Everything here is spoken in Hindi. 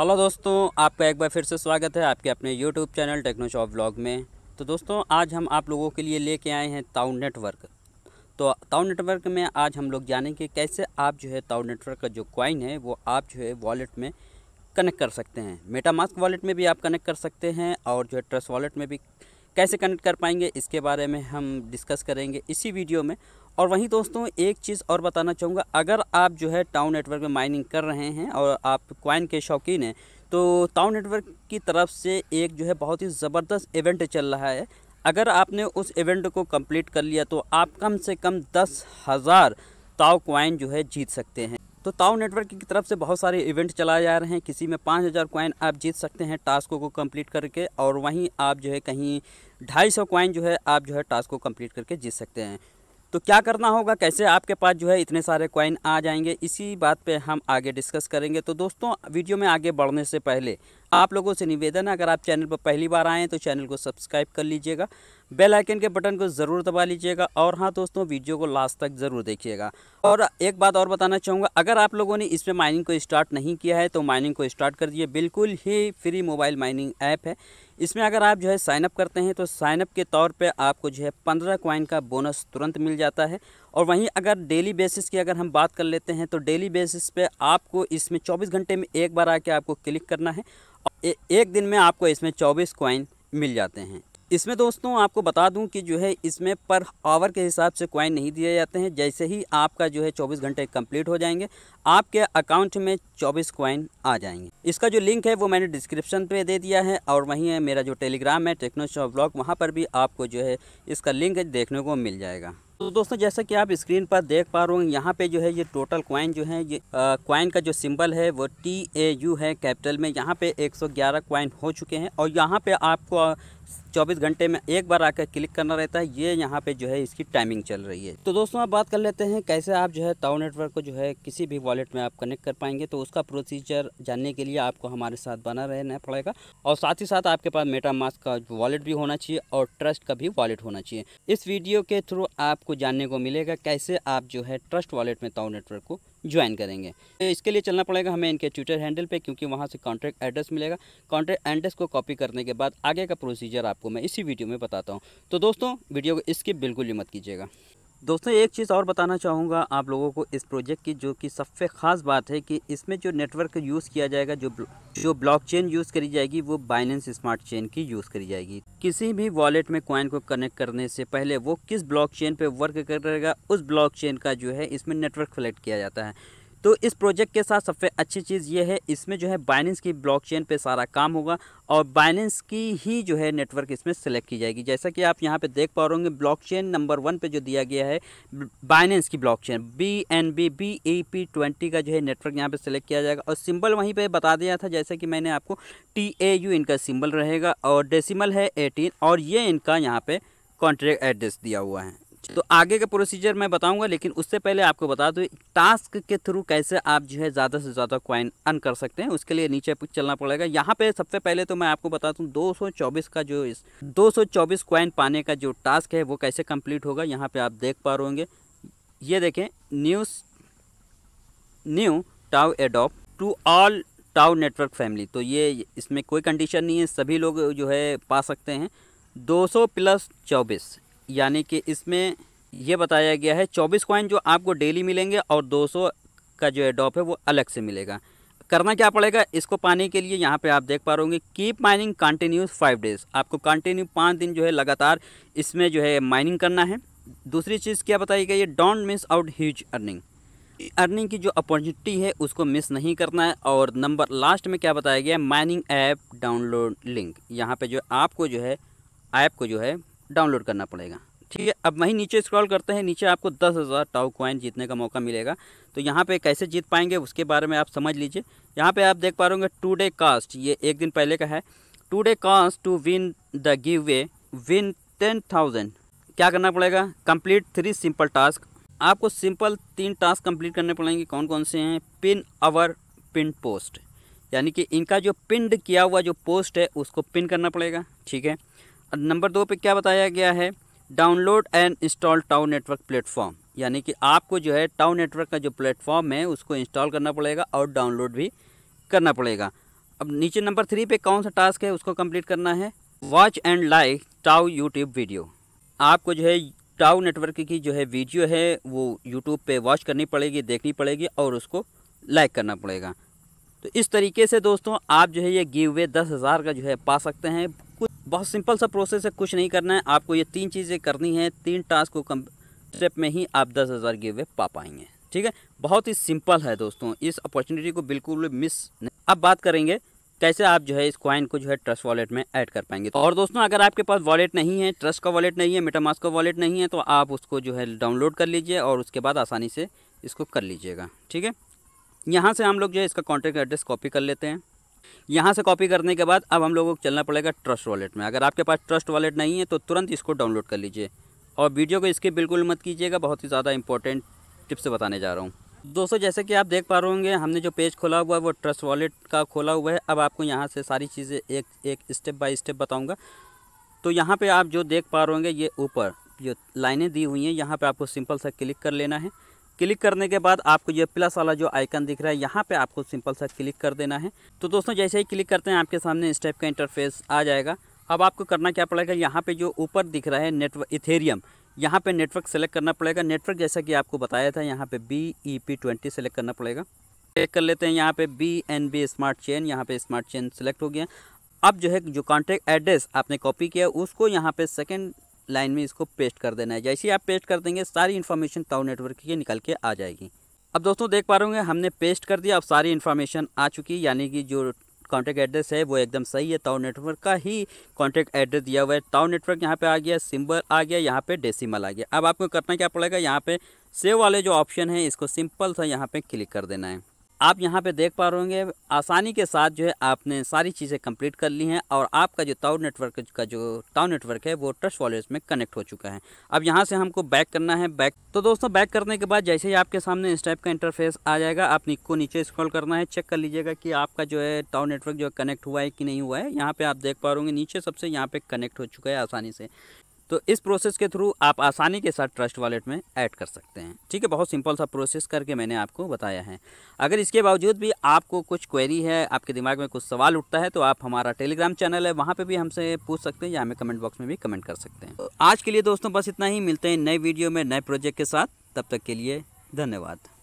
हेलो दोस्तों आपका एक बार फिर से स्वागत है आपके अपने यूट्यूब चैनल टेक्नोशॉप ब्लॉग में तो दोस्तों आज हम आप लोगों के लिए लेके आए हैं ताउ नेटवर्क तो ताउ नेटवर्क में आज हम लोग जानेंगे कैसे आप जो है ताउ नेटवर्क का जो क्वाइन है वो आप जो है वॉलेट में कनेक्ट कर सकते हैं मेटामास्क वॉलेट में भी आप कनेक्ट कर सकते हैं और जो है ट्रस्ट वॉलेट में भी कैसे कनेक्ट कर पाएंगे इसके बारे में हम डिस्कस करेंगे इसी वीडियो में और वहीं दोस्तों एक चीज़ और बताना चाहूँगा अगर आप जो है टाउन नेटवर्क में माइनिंग कर रहे हैं और आप क्वाइन के शौकीन हैं तो टाउन नेटवर्क की तरफ से एक जो है बहुत ही ज़बरदस्त इवेंट चल रहा है अगर आपने उस इवेंट को कंप्लीट कर लिया तो आप कम से कम दस हज़ार ताओ क्वाइन जो है जीत सकते हैं तो ताओ नेटवर्क की तरफ से बहुत सारे इवेंट चलाए जा रहे हैं किसी में पाँच हज़ार कॉइन आप जीत सकते हैं टास्कों को कंप्लीट करके और वहीं आप जो है कहीं ढाई सौ कॉइन जो है आप जो है टास्क को कंप्लीट करके जीत सकते हैं तो क्या करना होगा कैसे आपके पास जो है इतने सारे कॉइन आ जाएंगे इसी बात पे हम आगे डिस्कस करेंगे तो दोस्तों वीडियो में आगे बढ़ने से पहले आप लोगों से निवेदन है अगर आप चैनल पर पहली बार आएँ तो चैनल को सब्सक्राइब कर लीजिएगा बेल आइकन के बटन को ज़रूर दबा लीजिएगा और हाँ दोस्तों वीडियो को लास्ट तक ज़रूर देखिएगा और एक बात और बताना चाहूँगा अगर आप लोगों ने इसमें माइनिंग को स्टार्ट नहीं किया है तो माइनिंग को स्टार्ट कर दिए बिल्कुल ही फ्री मोबाइल माइनिंग ऐप है इसमें अगर आप जो है साइनअप करते हैं तो साइनअप के तौर पर आपको जो है पंद्रह क्वाइन का बोनस तुरंत मिल जाता है और वहीं अगर डेली बेसिस की अगर हम बात कर लेते हैं तो डेली बेसिस पे आपको इसमें चौबीस घंटे में एक बार आके आपको क्लिक करना है एक दिन में आपको इसमें चौबीस कॉइन मिल जाते हैं इसमें दोस्तों आपको बता दूं कि जो है इसमें पर आवर के हिसाब से क्वाइन नहीं दिए जाते हैं जैसे ही आपका जो है 24 घंटे कंप्लीट हो जाएंगे आपके अकाउंट में 24 क्वाइन आ जाएंगे इसका जो लिंक है वो मैंने डिस्क्रिप्शन पे दे दिया है और वहीं है मेरा जो टेलीग्राम है टेक्नो शॉप ब्लॉग वहाँ पर भी आपको जो है इसका लिंक देखने को मिल जाएगा तो दोस्तों जैसा कि आप स्क्रीन पर देख पा रहे हो यहाँ पे जो है ये टोटल क्वाइन जो है ये क्वाइन का जो सिंबल है वो टी ए यू है कैपिटल में यहाँ पे 111 क्वाइन हो चुके हैं और यहाँ पे आपको 24 घंटे में एक बार आकर क्लिक करना रहता है ये यहाँ पे जो है इसकी टाइमिंग चल रही है तो दोस्तों आप बात कर लेते हैं कैसे आप जो है ताओ नेटवर्क को जो है किसी भी वॉलेट में आप कनेक्ट कर पाएंगे तो उसका प्रोसीजर जानने के लिए आपको हमारे साथ बना रहना पड़ेगा और साथ ही साथ आपके पास मेटा मास्क का वॉलेट भी होना चाहिए और ट्रस्ट का भी वॉलेट होना चाहिए इस वीडियो के थ्रू आपको आपको जानने को मिलेगा कैसे आप जो है ट्रस्ट वॉलेट में ताऊ नेटवर्क को ज्वाइन करेंगे तो इसके लिए चलना पड़ेगा हमें इनके ट्विटर हैंडल पे क्योंकि वहाँ से कॉन्ट्रैक्ट एड्रेस मिलेगा कॉन्ट्रैक्ट एड्रेस को कॉपी करने के बाद आगे का प्रोसीजर आपको मैं इसी वीडियो में बताता हूँ तो दोस्तों वीडियो को इसकी बिल्कुल भी मत कीजिएगा दोस्तों एक चीज़ और बताना चाहूँगा आप लोगों को इस प्रोजेक्ट की जो कि सबसे ख़ास बात है कि इसमें जो नेटवर्क यूज़ किया जाएगा जो जो ब्लॉकचेन यूज़ करी जाएगी वो बाइनेंस स्मार्ट चेन की यूज़ करी जाएगी किसी भी वॉलेट में कॉइन को कनेक्ट करने से पहले वो किस ब्लॉकचेन पे वर्क करेगा उस ब्लॉकचेन का जो है इसमें नेटवर्क कलेक्ट किया जाता है तो इस प्रोजेक्ट के साथ सबसे अच्छी चीज़ ये है इसमें जो है बाइनेंस की ब्लॉकचेन पे सारा काम होगा और बाइनेंस की ही जो है नेटवर्क इसमें सेलेक्ट की जाएगी जैसा कि आप यहाँ पे देख पा रहे होंगे ब्लॉकचेन नंबर वन पे जो दिया गया है बाइनेंस की blockchain B N B B P twenty का जो है नेटवर्क यहाँ पर सेलेक्ट किया जाएगा और सिम्बल वहीं पर बता दिया था जैसे कि मैंने आपको टी ए यू इनका सिम्बल रहेगा और डेसीमल है एटीन और ये इनका यहाँ पर कॉन्ट्रैक्ट एड्रेस दिया हुआ है तो आगे का प्रोसीजर मैं बताऊंगा लेकिन उससे पहले आपको बता दूँ टास्क के थ्रू कैसे आप जो है ज़्यादा से ज़्यादा क्वाइन अन कर सकते हैं उसके लिए नीचे चलना पड़ेगा यहाँ पे सबसे पहले तो मैं आपको बता दूँ 224 का जो इस 224 क्वाइन पाने का जो टास्क है वो कैसे कंप्लीट होगा यहाँ पे आप देख पा रहे होंगे ये देखें news new Tau adopt to all Tau network family तो ये इसमें कोई कंडीशन नहीं है सभी लोग जो है पा सकते हैं 200 प्लस चौबीस यानी कि इसमें यह बताया गया है चौबीस कॉइन जो आपको डेली मिलेंगे और दो सौ का जो एडॉप है वो अलग से मिलेगा करना क्या पड़ेगा इसको पाने के लिए यहाँ पे आप देख पा रहे होंगे keep mining continuous five days आपको कंटिन्यू पाँच दिन जो है लगातार इसमें जो है माइनिंग करना है दूसरी चीज़ क्या बताई गई है don't miss out huge earning earning की जो अपॉर्चुनिटी है उसको मिस नहीं करना है और नंबर लास्ट में क्या बताया गया माइनिंग ऐप डाउनलोड लिंक यहाँ पे जो आपको जो है ऐप को जो है डाउनलोड करना पड़ेगा ठीक है अब वहीं नीचे स्क्रॉल करते हैं नीचे आपको दस हज़ार टाउ कॉइन जीतने का मौका मिलेगा तो यहाँ पे कैसे जीत पाएंगे उसके बारे में आप समझ लीजिए यहाँ पे आप देख पा रहे होंगे टू डे कास्ट ये एक दिन पहले का है today cast to win the giveaway win ten thousand क्या करना पड़ेगा कंप्लीट थ्री सिंपल टास्क आपको सिंपल तीन टास्क कंप्लीट करने पड़ेंगे कौन कौन से हैं पिन अवर पिन पोस्ट यानी कि इनका जो पिंड किया हुआ जो पोस्ट है उसको पिन करना पड़ेगा ठीक है नंबर दो पे क्या बताया गया है download and install town network platform यानी कि आपको जो है टाउ नेटवर्क का जो प्लेटफॉर्म है उसको इंस्टॉल करना पड़ेगा और डाउनलोड भी करना पड़ेगा अब नीचे नंबर थ्री पे कौन सा टास्क है उसको कंप्लीट करना है watch and like Tau YouTube video आपको जो है टाउ नेटवर्क की जो है वीडियो है वो यूट्यूब पे वॉच करनी पड़ेगी देखनी पड़ेगी और उसको लाइक करना पड़ेगा तो इस तरीके से दोस्तों आप जो है ये गिव वे दस हज़ार का जो है पा सकते हैं बहुत सिंपल सा प्रोसेस है कुछ नहीं करना है आपको ये तीन चीज़ें करनी है तीन टास्क को कम स्टेप में ही आप दस हज़ार गिव वे पा पाएंगे ठीक है बहुत ही सिंपल है दोस्तों इस अपॉर्चुनिटी को बिल्कुल मिस नहीं अब बात करेंगे कैसे आप जो है इस क्वाइन को जो है ट्रस्ट वॉलेट में ऐड कर पाएंगे और दोस्तों अगर आपके पास वॉलेट नहीं है ट्रस्ट का वॉलेट नहीं है मेटामास का वॉलेट नहीं है तो आप उसको जो है डाउनलोड कर लीजिए और उसके बाद आसानी से इसको कर लीजिएगा ठीक है यहाँ से हम लोग जो है इसका कॉन्टैक्ट एड्रेस कॉपी कर लेते हैं यहाँ से कॉपी करने के बाद अब हम लोगों को चलना पड़ेगा ट्रस्ट वॉलेट में अगर आपके पास ट्रस्ट वॉलेट नहीं है तो तुरंत इसको डाउनलोड कर लीजिए और वीडियो को इसके बिल्कुल मत कीजिएगा बहुत ही ज़्यादा इंपॉर्टेंट टिप्स बताने जा रहा हूँ दोस्तों जैसे कि आप देख पा रहे होंगे हमने जो पेज खोला हुआ है वो ट्रस्ट वॉलेट का खोला हुआ है अब आपको यहाँ से सारी चीज़ें एक एक स्टेप बाय स्टेप बताऊँगा तो यहाँ पे आप जो देख पा रहे होंगे ये ऊपर जो लाइनें दी हुई हैं यहाँ पे आपको सिंपल सा क्लिक कर लेना है क्लिक करने के बाद आपको ये प्लस वाला जो आइकन दिख रहा है यहाँ पे आपको सिंपल सा क्लिक कर देना है तो दोस्तों जैसे ही क्लिक करते हैं आपके सामने इस टाइप का इंटरफेस आ जाएगा अब आपको करना क्या पड़ेगा यहाँ पे जो ऊपर दिख रहा है नेटवर्क इथेरियम यहाँ पे नेटवर्क सेलेक्ट करना पड़ेगा नेटवर्क जैसा कि आपको बताया था यहाँ पे B E P twenty select करना पड़ेगा चेक कर लेते हैं यहाँ पे B N B smart chain यहाँ पे स्मार्ट चेन सेलेक्ट हो गया अब जो है जो कॉन्टैक्ट एड्रेस आपने कॉपी किया उसको यहाँ पे सेकेंड लाइन में इसको पेस्ट कर देना है जैसे ही आप पेस्ट कर देंगे सारी इन्फॉर्मेशन ताऊ नेटवर्क की निकल के आ जाएगी अब दोस्तों देख पा रहे होंगे हमने पेस्ट कर दिया अब सारी इन्फॉर्मेशन आ चुकी है यानी कि जो कॉन्टैक्ट एड्रेस है वो एकदम सही है ताओ नेटवर्क का ही कॉन्टैक्ट एड्रेस दिया हुआ है ताओ नेटवर्क यहाँ पे आ गया सिम्बल आ गया यहाँ पे डेसिमल आ गया अब आपको करना क्या पड़ेगा यहाँ पे सेव वाले जो ऑप्शन है इसको सिंपल सा यहाँ पे क्लिक कर देना है आप यहाँ पे देख पा रहे होंगे आसानी के साथ जो है आपने सारी चीज़ें कंप्लीट कर ली हैं और आपका जो ताउ नेटवर्क का जो टाउन नेटवर्क है वो ट्रस्ट वॉलेट में कनेक्ट हो चुका है अब यहाँ से हमको बैक करना है बैक तो दोस्तों बैक करने के बाद जैसे ही आपके सामने इस टाइप का इंटरफेस आ जाएगा आप निको नीचे स्क्रॉल करना है चेक कर लीजिएगा कि आपका जो है ताउ नेटवर्क जो है कनेक्ट हुआ है कि नहीं हुआ है यहाँ पर आप देख पा रहे नीचे सबसे यहाँ पर कनेक्ट हो चुका है आसानी से तो इस प्रोसेस के थ्रू आप आसानी के साथ ट्रस्ट वॉलेट में ऐड कर सकते हैं ठीक है बहुत सिंपल सा प्रोसेस करके मैंने आपको बताया है अगर इसके बावजूद भी आपको कुछ क्वेरी है आपके दिमाग में कुछ सवाल उठता है तो आप हमारा टेलीग्राम चैनल है वहाँ पर भी हमसे पूछ सकते हैं या हमें कमेंट बॉक्स में भी कमेंट कर सकते हैं तो आज के लिए दोस्तों बस इतना ही मिलते हैं नए वीडियो में नए प्रोजेक्ट के साथ तब तक के लिए धन्यवाद